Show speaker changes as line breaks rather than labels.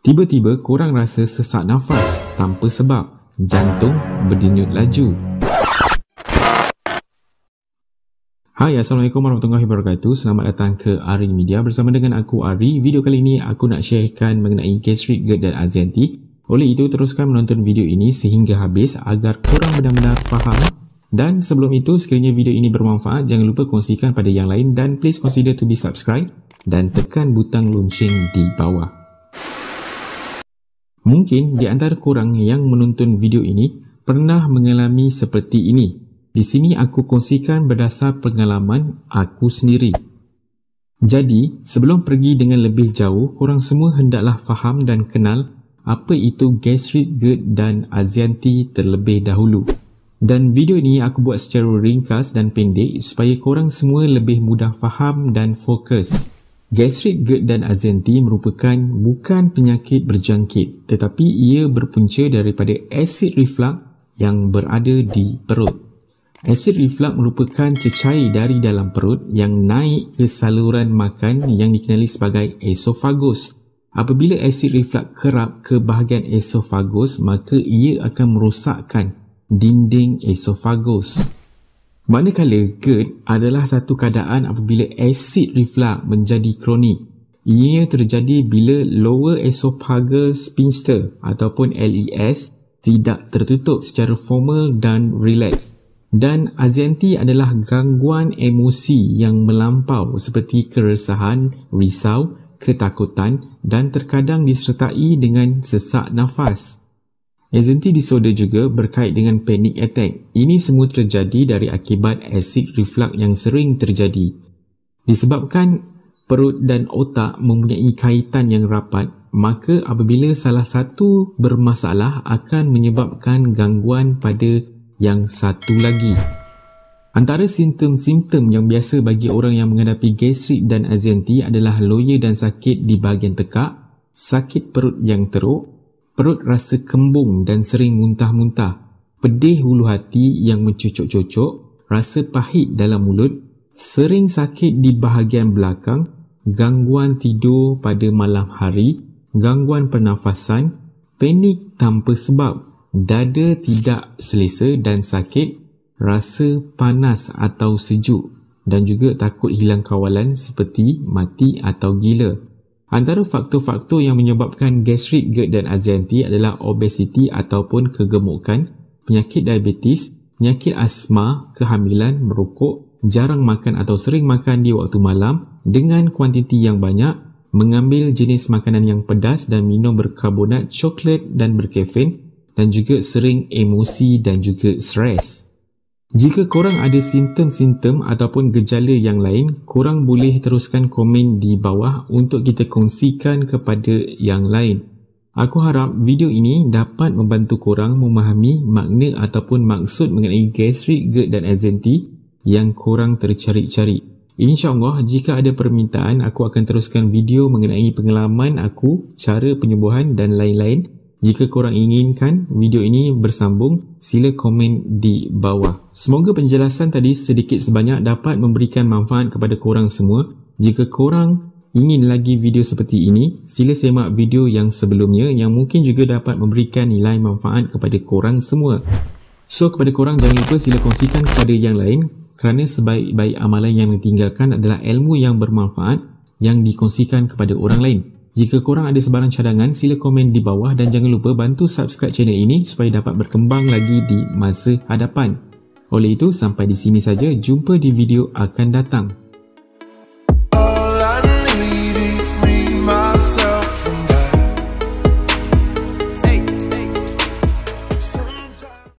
Tiba-tiba korang rasa sesak nafas tanpa sebab. Jantung berdenyut laju. Hai Assalamualaikum Warahmatullahi Wabarakatuh Selamat datang ke Ari Media bersama dengan aku Ari Video kali ini aku nak sharekan mengenai case Rick Gerd dan Azianti Oleh itu teruskan menonton video ini sehingga habis agar korang benar-benar faham Dan sebelum itu sekiranya video ini bermanfaat jangan lupa kongsikan pada yang lain Dan please consider to be subscribe dan tekan butang lonceng di bawah Mungkin di antara korang yang menonton video ini pernah mengalami seperti ini. Di sini aku kongsikan berdasar pengalaman aku sendiri. Jadi, sebelum pergi dengan lebih jauh, korang semua hendaklah faham dan kenal apa itu gastric GERD dan Azianti terlebih dahulu. Dan video ini aku buat secara ringkas dan pendek supaya korang semua lebih mudah faham dan fokus. Gastric GERD dan azenti merupakan bukan penyakit berjangkit tetapi ia berpunca daripada asid reflux yang berada di perut. Asid reflux merupakan cecair dari dalam perut yang naik ke saluran makan yang dikenali sebagai esofagus. Apabila asid reflux kerap ke bahagian esofagus maka ia akan merosakkan dinding esofagus. Manakala GERD adalah satu keadaan apabila asid reflux menjadi kronik. Ia terjadi bila lower esophageal sphincter ataupun LES tidak tertutup secara formal dan relax. Dan azianti adalah gangguan emosi yang melampau seperti keresahan, risau, ketakutan dan terkadang disertai dengan sesak nafas. Anxiety disorder juga berkait dengan panic attack. Ini semua terjadi dari akibat acid reflux yang sering terjadi. Disebabkan perut dan otak mempunyai kaitan yang rapat, maka apabila salah satu bermasalah akan menyebabkan gangguan pada yang satu lagi. Antara simptom-simptom yang biasa bagi orang yang menghadapi gastrik dan anxiety adalah loya dan sakit di bahagian tekak, sakit perut yang teruk, perut rasa kembung dan sering muntah-muntah, pedih hulu hati yang mencucuk-cucuk, rasa pahit dalam mulut, sering sakit di bahagian belakang, gangguan tidur pada malam hari, gangguan pernafasan, panik tanpa sebab, dada tidak selesa dan sakit, rasa panas atau sejuk dan juga takut hilang kawalan seperti mati atau gila. Antara faktor-faktor yang menyebabkan gastric GERD dan anxiety adalah obesiti ataupun kegemukan, penyakit diabetes, penyakit asma, kehamilan, merokok, jarang makan atau sering makan di waktu malam dengan kuantiti yang banyak, mengambil jenis makanan yang pedas dan minum berkarbonat coklat dan berkafein dan juga sering emosi dan juga stres. Jika korang ada simptom-simptom ataupun gejala yang lain, korang boleh teruskan komen di bawah untuk kita kongsikan kepada yang lain. Aku harap video ini dapat membantu korang memahami makna ataupun maksud mengenai gastric GERD dan azenti yang korang tercari-cari. InsyaAllah, jika ada permintaan, aku akan teruskan video mengenai pengalaman aku, cara penyembuhan dan lain-lain. Jika korang inginkan video ini bersambung, sila komen di bawah. Semoga penjelasan tadi sedikit sebanyak dapat memberikan manfaat kepada korang semua. Jika korang ingin lagi video seperti ini, sila semak video yang sebelumnya yang mungkin juga dapat memberikan nilai manfaat kepada korang semua. So, kepada korang jangan lupa sila kongsikan kepada yang lain kerana sebaik-baik amalan yang ditinggalkan adalah ilmu yang bermanfaat yang dikongsikan kepada orang lain. Jika korang ada sebarang cadangan, sila komen di bawah dan jangan lupa bantu subscribe channel ini supaya dapat berkembang lagi di masa hadapan. Oleh itu, sampai di sini saja. Jumpa di video akan datang.